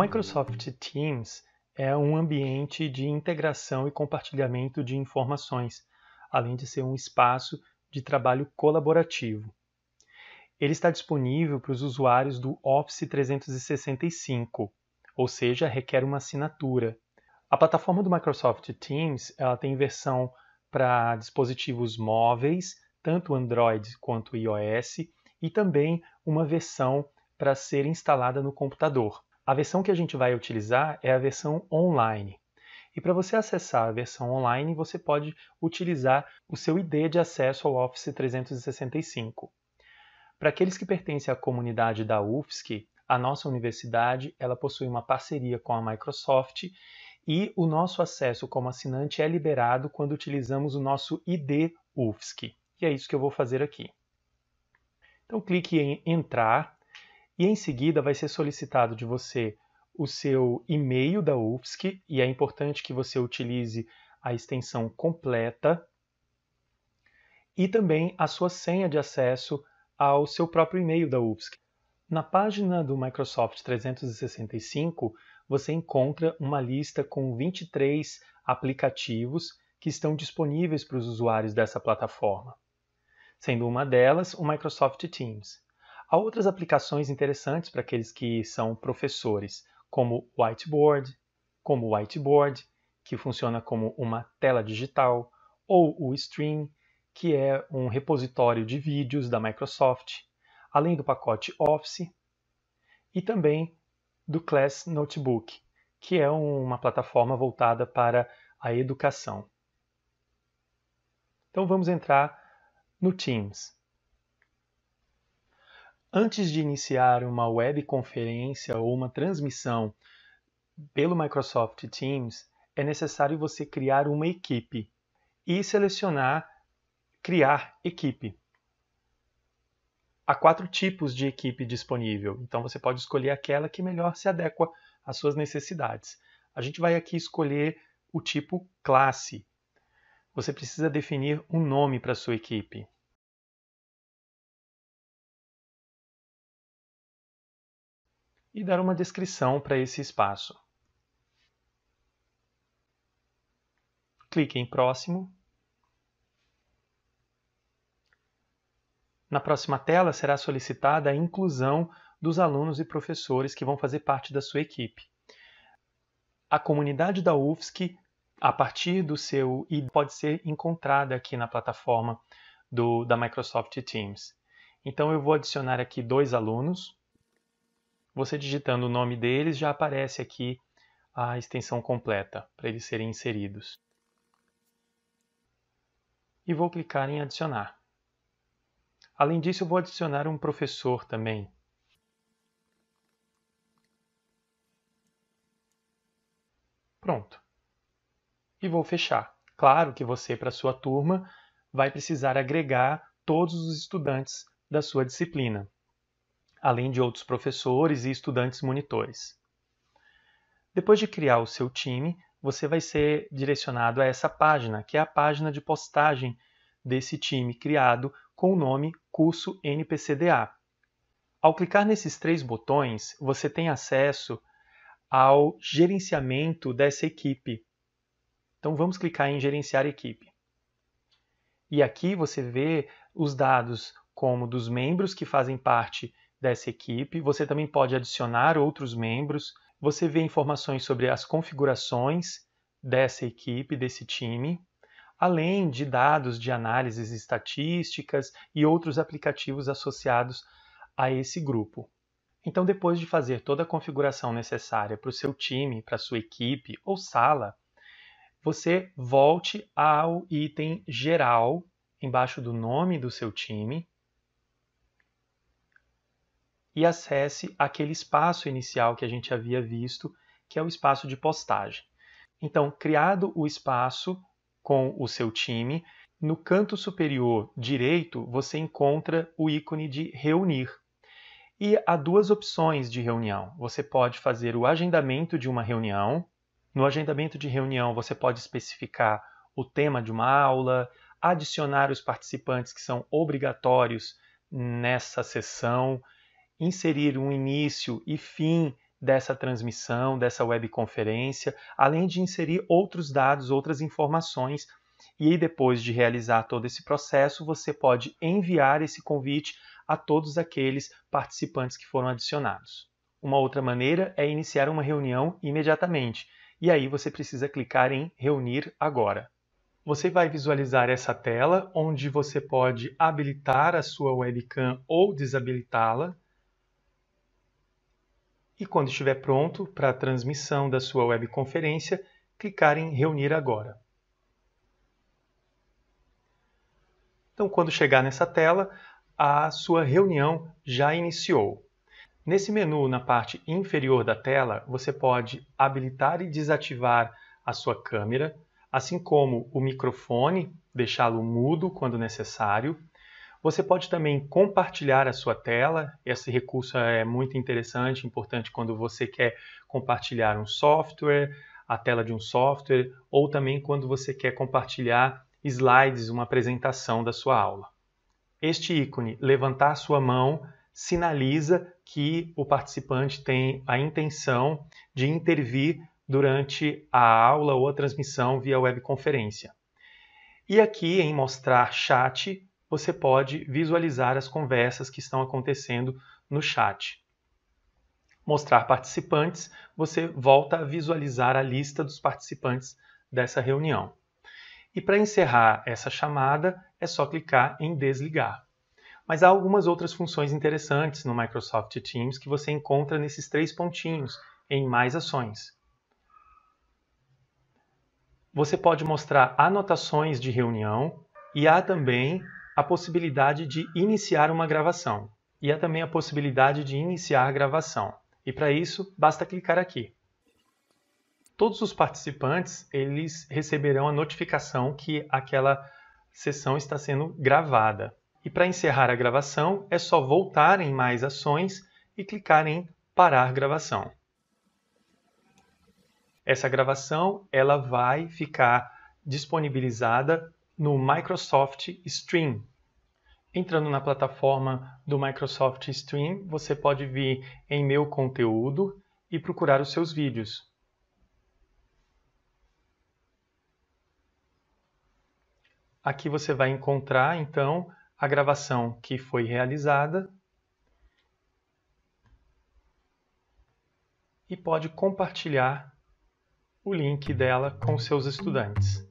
Microsoft Teams é um ambiente de integração e compartilhamento de informações, além de ser um espaço de trabalho colaborativo. Ele está disponível para os usuários do Office 365, ou seja, requer uma assinatura. A plataforma do Microsoft Teams ela tem versão para dispositivos móveis, tanto Android quanto iOS, e também uma versão para ser instalada no computador. A versão que a gente vai utilizar é a versão online. E para você acessar a versão online, você pode utilizar o seu ID de acesso ao Office 365. Para aqueles que pertencem à comunidade da UFSC, a nossa universidade ela possui uma parceria com a Microsoft e o nosso acesso como assinante é liberado quando utilizamos o nosso ID UFSC. E é isso que eu vou fazer aqui. Então clique em Entrar e em seguida vai ser solicitado de você o seu e-mail da UFSC, e é importante que você utilize a extensão completa, e também a sua senha de acesso ao seu próprio e-mail da UFSC. Na página do Microsoft 365, você encontra uma lista com 23 aplicativos que estão disponíveis para os usuários dessa plataforma, sendo uma delas o Microsoft Teams. Há outras aplicações interessantes para aqueles que são professores, como whiteboard, como whiteboard, que funciona como uma tela digital, ou o Stream, que é um repositório de vídeos da Microsoft, além do pacote Office e também do Class Notebook, que é uma plataforma voltada para a educação. Então vamos entrar no Teams. Antes de iniciar uma webconferência ou uma transmissão pelo Microsoft Teams, é necessário você criar uma equipe e selecionar Criar equipe. Há quatro tipos de equipe disponível, então você pode escolher aquela que melhor se adequa às suas necessidades. A gente vai aqui escolher o tipo classe. Você precisa definir um nome para sua equipe. e dar uma descrição para esse espaço. Clique em Próximo. Na próxima tela será solicitada a inclusão dos alunos e professores que vão fazer parte da sua equipe. A comunidade da UFSC, a partir do seu ID, pode ser encontrada aqui na plataforma do, da Microsoft Teams. Então eu vou adicionar aqui dois alunos, você digitando o nome deles já aparece aqui a extensão completa para eles serem inseridos. E vou clicar em adicionar. Além disso, eu vou adicionar um professor também. Pronto. E vou fechar. Claro que você, para sua turma, vai precisar agregar todos os estudantes da sua disciplina além de outros professores e estudantes monitores. Depois de criar o seu time, você vai ser direcionado a essa página, que é a página de postagem desse time criado com o nome Curso NPCDA. Ao clicar nesses três botões, você tem acesso ao gerenciamento dessa equipe. Então vamos clicar em gerenciar equipe. E aqui você vê os dados como dos membros que fazem parte dessa equipe. Você também pode adicionar outros membros. Você vê informações sobre as configurações dessa equipe, desse time, além de dados de análises estatísticas e outros aplicativos associados a esse grupo. Então, depois de fazer toda a configuração necessária para o seu time, para a sua equipe ou sala, você volte ao item geral embaixo do nome do seu time e acesse aquele espaço inicial que a gente havia visto, que é o espaço de postagem. Então, criado o espaço com o seu time, no canto superior direito você encontra o ícone de reunir. E há duas opções de reunião. Você pode fazer o agendamento de uma reunião. No agendamento de reunião, você pode especificar o tema de uma aula, adicionar os participantes que são obrigatórios nessa sessão, inserir um início e fim dessa transmissão, dessa webconferência, além de inserir outros dados, outras informações. E depois de realizar todo esse processo, você pode enviar esse convite a todos aqueles participantes que foram adicionados. Uma outra maneira é iniciar uma reunião imediatamente, e aí você precisa clicar em Reunir agora. Você vai visualizar essa tela onde você pode habilitar a sua webcam ou desabilitá-la e, quando estiver pronto para a transmissão da sua webconferência, clicar em Reunir agora. Então, quando chegar nessa tela, a sua reunião já iniciou. Nesse menu, na parte inferior da tela, você pode habilitar e desativar a sua câmera, assim como o microfone, deixá-lo mudo quando necessário, você pode também compartilhar a sua tela. Esse recurso é muito interessante, importante quando você quer compartilhar um software, a tela de um software, ou também quando você quer compartilhar slides, uma apresentação da sua aula. Este ícone, levantar sua mão, sinaliza que o participante tem a intenção de intervir durante a aula ou a transmissão via webconferência. E aqui em mostrar chat, você pode visualizar as conversas que estão acontecendo no chat. Mostrar participantes, você volta a visualizar a lista dos participantes dessa reunião. E para encerrar essa chamada, é só clicar em desligar. Mas há algumas outras funções interessantes no Microsoft Teams que você encontra nesses três pontinhos em Mais Ações. Você pode mostrar anotações de reunião e há também a possibilidade de iniciar uma gravação e há também a possibilidade de iniciar a gravação. E para isso, basta clicar aqui. Todos os participantes, eles receberão a notificação que aquela sessão está sendo gravada. E para encerrar a gravação, é só voltar em mais ações e clicar em parar gravação. Essa gravação ela vai ficar disponibilizada no Microsoft Stream, Entrando na plataforma do Microsoft Stream, você pode vir em Meu Conteúdo e procurar os seus vídeos. Aqui você vai encontrar, então, a gravação que foi realizada e pode compartilhar o link dela com seus estudantes.